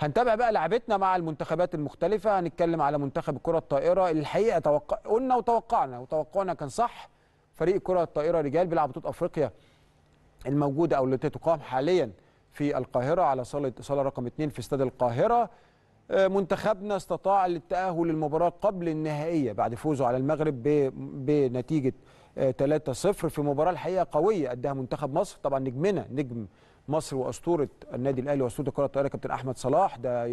هنتابع بقى لعبتنا مع المنتخبات المختلفة هنتكلم على منتخب الكرة الطائرة الحقيقة توق... قلنا وتوقعنا وتوقعنا كان صح فريق الكرة الطائرة رجال بيلعب بطولة أفريقيا الموجودة أو التي تقام حاليا في القاهرة على صالة صالة رقم 2 في استاد القاهرة آه، منتخبنا استطاع للتأهل للمباراة قبل النهائية بعد فوزه على المغرب ب... بنتيجة 3-0 آه، في مباراة الحقيقة قوية أداها منتخب مصر طبعا نجمنا نجم مصر واسطوره النادي الاهلي واسطوره الكره الطائره كابتن احمد صلاح ده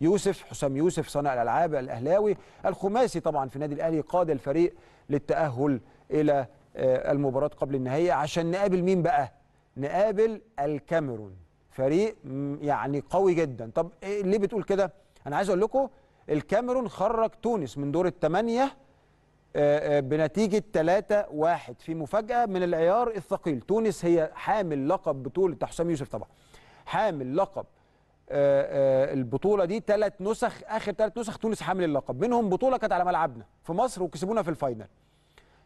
يوسف حسام يوسف صانع الالعاب الاهلاوي الخماسي طبعا في النادي الاهلي قاد الفريق للتاهل الى آه، المباراه قبل النهائي عشان نقابل مين بقى نقابل الكاميرون فريق يعني قوي جدا طب إيه، ليه بتقول كده انا عايز اقول لكم الكاميرون خرج تونس من دور الثمانيه آه، آه، بنتيجه 3-1 في مفاجاه من العيار الثقيل تونس هي حامل لقب بطوله حسام يوسف طبعا حامل لقب آه، البطوله دي ثلاث نسخ اخر ثلاث نسخ تونس حامل اللقب منهم بطوله كانت على ملعبنا في مصر وكسبونا في الفاينل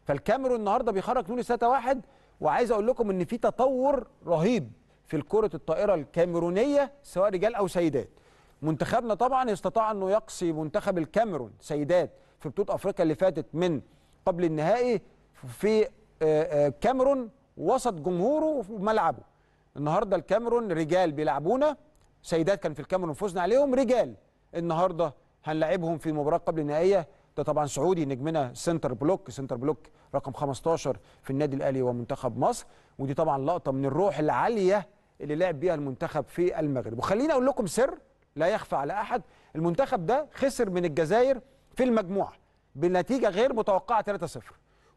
فالكاميرون النهارده بيخرج تونس 3-1 وعايز اقول لكم ان في تطور رهيب في الكره الطائره الكاميرونيه سواء رجال او سيدات منتخبنا طبعا استطاع انه يقصي منتخب الكاميرون سيدات في بطوله افريقيا اللي فاتت من قبل النهائي في آه، آه، كاميرون وسط جمهوره وملعبه ملعبه النهارده الكاميرون رجال بيلعبونا سيدات كان في الكاميرون فزنا عليهم رجال النهارده هنلاعبهم في مباراه قبل النهائيه ده طبعا سعودي نجمنا سنتر بلوك سنتر بلوك رقم 15 في النادي الاهلي ومنتخب مصر ودي طبعا لقطه من الروح العاليه اللي لعب بيها المنتخب في المغرب وخليني اقول لكم سر لا يخفى على احد المنتخب ده خسر من الجزائر في المجموعه بنتيجه غير متوقعه 3-0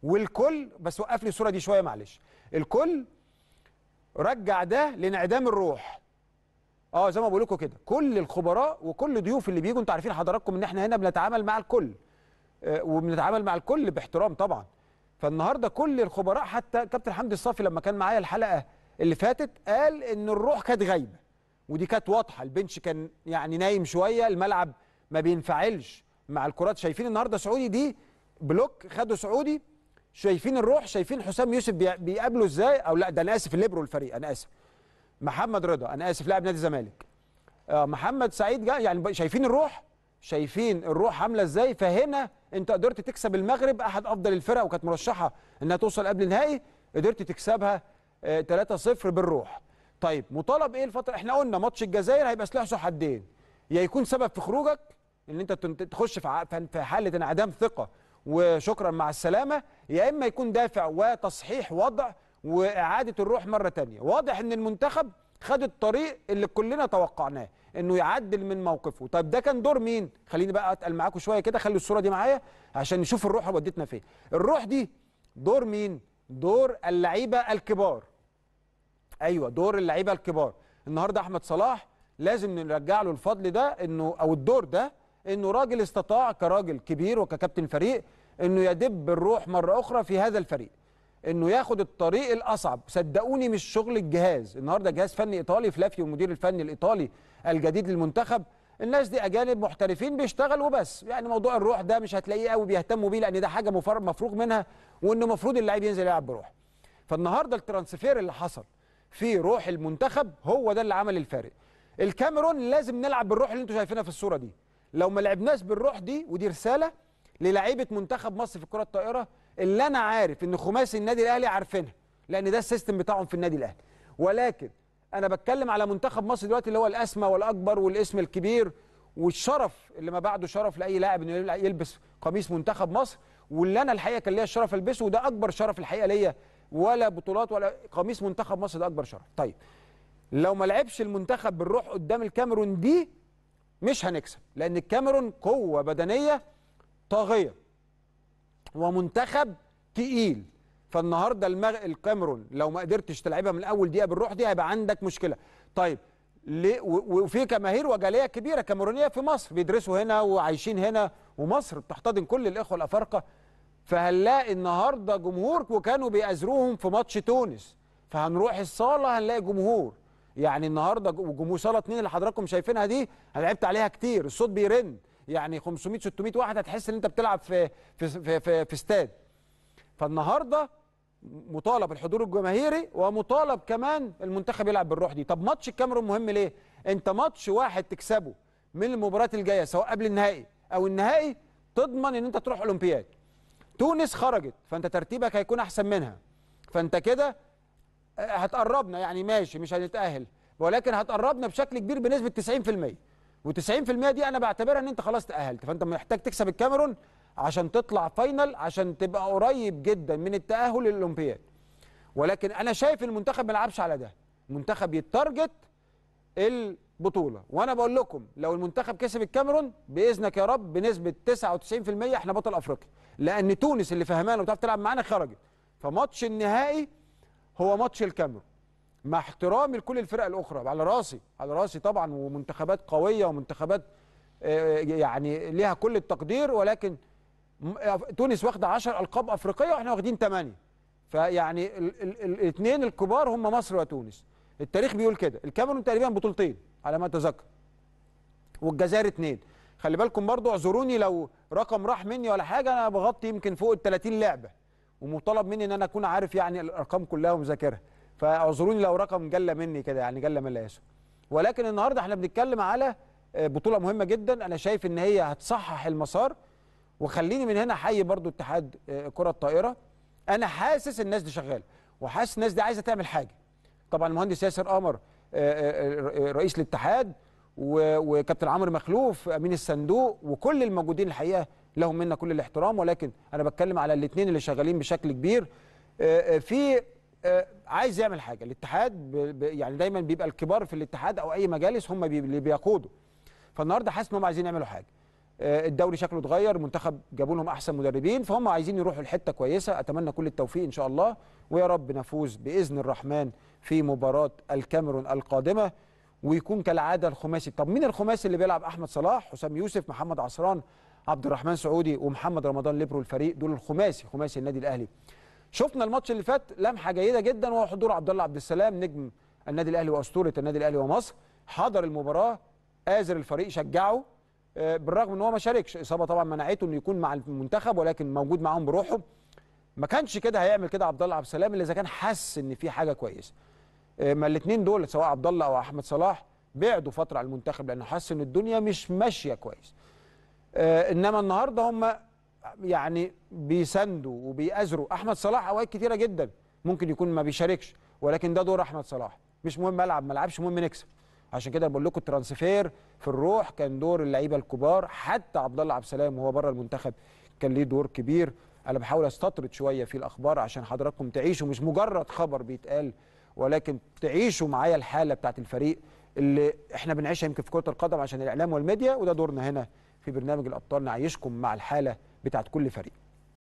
والكل بس وقف لي الصوره دي شويه معلش الكل رجع ده لانعدام الروح اه زي ما بقول لكم كده كل الخبراء وكل ضيوف اللي بيجوا انتوا عارفين حضراتكم ان احنا هنا بنتعامل مع الكل آه، وبنتعامل مع الكل باحترام طبعا فالنهارده كل الخبراء حتى كابتن حمدي الصافي لما كان معايا الحلقه اللي فاتت قال ان الروح كانت غايبه ودي كانت واضحه البنش كان يعني نايم شويه الملعب ما بينفعلش مع الكرات شايفين النهارده سعودي دي بلوك خدوا سعودي شايفين الروح شايفين حسام يوسف بيقابله ازاي او لا ده انا اسف الليبرو الفريق انا اسف محمد رضا انا اسف لاعب نادي الزمالك آه محمد سعيد جا يعني شايفين الروح شايفين الروح عامله ازاي فهنا انت قدرت تكسب المغرب احد افضل الفرق وكانت مرشحه انها توصل قبل النهائي قدرت تكسبها 3-0 آه، بالروح طيب مطالب ايه الفتره احنا قلنا ماتش الجزائر هيبقى سلاح ذو حدين يا يكون سبب في خروجك ان انت تخش في حاله انعدام ثقه وشكرا مع السلامه يا اما يكون دافع وتصحيح وضع واعاده الروح مره تانية واضح ان المنتخب خد الطريق اللي كلنا توقعناه انه يعدل من موقفه طيب ده كان دور مين خليني بقى اتقل معاكم شويه كده خلي الصوره دي معايا عشان نشوف الروح ودتنا فين الروح دي دور مين دور اللعيبه الكبار ايوه دور اللعيبه الكبار النهارده احمد صلاح لازم نرجع له الفضل ده انه او الدور ده انه راجل استطاع كراجل كبير وككابتن فريق انه يدب الروح مره اخرى في هذا الفريق انه ياخد الطريق الاصعب صدقوني مش شغل الجهاز النهارده جهاز فني ايطالي فلافيو المدير الفني الايطالي الجديد للمنتخب الناس دي اجانب محترفين بيشتغلوا وبس يعني موضوع الروح ده مش هتلاقيه قوي بيهتموا بيه لان ده حاجه مفروغ منها وانه المفروض اللاعب ينزل يلعب بروح فالنهارده الترانسفير اللي حصل في روح المنتخب هو ده اللي عمل الفارق الكاميرون لازم نلعب بالروح اللي انتم شايفينها في الصوره دي لو ما لعبناش بالروح دي ودي رساله للاعيبه منتخب مصر في الكره الطائره اللي انا عارف ان خماسي النادي الاهلي عارفينها لان ده السيستم بتاعهم في النادي الاهلي ولكن انا بتكلم على منتخب مصر دلوقتي اللي هو الاسمى والاكبر والاسم الكبير والشرف اللي ما بعده شرف لاي لاعب انه يلبس قميص منتخب مصر واللي انا الحقيقه كان ليا الشرف البسه وده اكبر شرف الحقيقه ليا ولا بطولات ولا قميص منتخب مصر ده اكبر شرف طيب لو ما لعبش المنتخب بالروح قدام الكاميرون دي مش هنكسب لأن الكاميرون قوة بدنية طاغية ومنتخب تقيل فالنهارده المغ... الكاميرون لو ما قدرتش تلعبها من اول دقيقه بالروح دي هيبقى عندك مشكله طيب ليه و... وفي جماهير وجاليه كبيره كاميرونيه في مصر بيدرسوا هنا وعايشين هنا ومصر بتحتضن كل الاخوه الافارقه فهنلاقي النهارده جمهور وكانوا بيأزروهم في ماتش تونس فهنروح الصاله هنلاقي جمهور يعني النهارده وصاله 2 اللي حضراتكم شايفينها دي انا لعبت عليها كتير الصوت بيرن يعني 500 600 واحد هتحس ان انت بتلعب في في في في, في استاد فالنهارده مطالب الحضور الجماهيري ومطالب كمان المنتخب يلعب بالروح دي طب ماتش الكاميرون مهم ليه انت ماتش واحد تكسبه من المباريات الجايه سواء قبل النهائي او النهائي تضمن ان انت تروح اولمبياد تونس خرجت فانت ترتيبك هيكون احسن منها فانت كده هتقربنا يعني ماشي مش هنتأهل ولكن هتقربنا بشكل كبير بنسبة 90% و90% دي انا بعتبرها ان انت خلاص تأهلت فانت محتاج تكسب الكاميرون عشان تطلع فاينل عشان تبقى قريب جدا من التأهل للأولمبياد ولكن انا شايف المنتخب ما يلعبش على ده المنتخب يتارجت البطولة وانا بقول لكم لو المنتخب كسب الكاميرون باذنك يا رب بنسبة 99% احنا بطل افريقيا لان تونس اللي فهمانه وبتعرف تلعب معانا خرجت فماتش النهائي هو ماتش الكاميرون مع احترامي لكل الفرق الاخرى على راسي على راسي طبعا ومنتخبات قويه ومنتخبات آه، يعني ليها كل التقدير ولكن آه، تونس واخده 10 القاب افريقيه واحنا واخدين 8 فيعني الاثنين الكبار هم مصر وتونس التاريخ بيقول كده الكاميرون تقريبا بطولتين على ما اتذكر والجزائر اثنين خلي بالكم برضو اعذروني لو رقم راح مني ولا حاجه انا بغطي يمكن فوق ال 30 لعبه ومطالب مني ان انا اكون عارف يعني الارقام كلها ومذاكرها فاعذروني لو رقم جل مني كده يعني جل من الاسم ولكن النهارده احنا بنتكلم على آه، بطوله مهمه جدا انا شايف ان هي هتصحح المسار وخليني من هنا حي برضو اتحاد آه، كره الطائره انا حاسس الناس دي شغاله وحاسس الناس دي عايزه تعمل حاجه طبعا المهندس ياسر قمر آه، رئيس الاتحاد وكابتن عمرو مخلوف امين الصندوق وكل الموجودين الحقيقه لهم منا كل الاحترام ولكن انا بتكلم على الاثنين اللي شغالين بشكل كبير آه، آه، في آه، عايز يعمل حاجه الاتحاد يعني دايما بيبقى الكبار في الاتحاد او اي مجالس هم اللي بيقودوا فالنهارده حاسس ان هم عايزين يعملوا حاجه الدوري شكله اتغير منتخب جابوا لهم احسن مدربين فهم عايزين يروحوا لحته كويسه اتمنى كل التوفيق ان شاء الله ويا رب نفوز باذن الرحمن في مباراه الكاميرون القادمه ويكون كالعاده الخماسي طب مين الخماسي اللي بيلعب احمد صلاح حسام يوسف محمد عصران عبد الرحمن سعودي ومحمد رمضان ليبرو الفريق دول الخماسي خماسي النادي الاهلي شفنا الماتش اللي فات لمحه جيده جدا وهو حضور عبد الله عبد السلام نجم النادي الاهلي واسطوره النادي الاهلي ومصر حضر المباراه آزر الفريق شجعه آه، بالرغم ان هو ما شاركش اصابه طبعا منعته انه يكون مع المنتخب ولكن موجود معاهم بروحه ما كانش كده هيعمل كده عبد الله عبد السلام الا اذا كان حس ان في حاجه كويسه آه، ما الاثنين دول سواء عبد الله او احمد صلاح بعدوا فتره على المنتخب لانه حس ان الدنيا مش ماشيه كويس آه، انما النهارده هم يعني بيساندوا وبيأزروا احمد صلاح اوقات كتيره جدا ممكن يكون ما بيشاركش ولكن ده دور احمد صلاح مش مهم العب ما العبش المهم نكسب عشان كده بقول لكم الترانسفير في الروح كان دور اللعيبه الكبار حتى عبد الله عبد السلام وهو بره المنتخب كان ليه دور كبير انا بحاول استطرد شويه في الاخبار عشان حضراتكم تعيشوا مش مجرد خبر بيتقال ولكن تعيشوا معايا الحاله بتاعت الفريق اللي احنا بنعيشها يمكن في كره القدم عشان الاعلام والميديا وده دورنا هنا في برنامج الابطال نعيشكم مع الحاله بتاعت كل فريق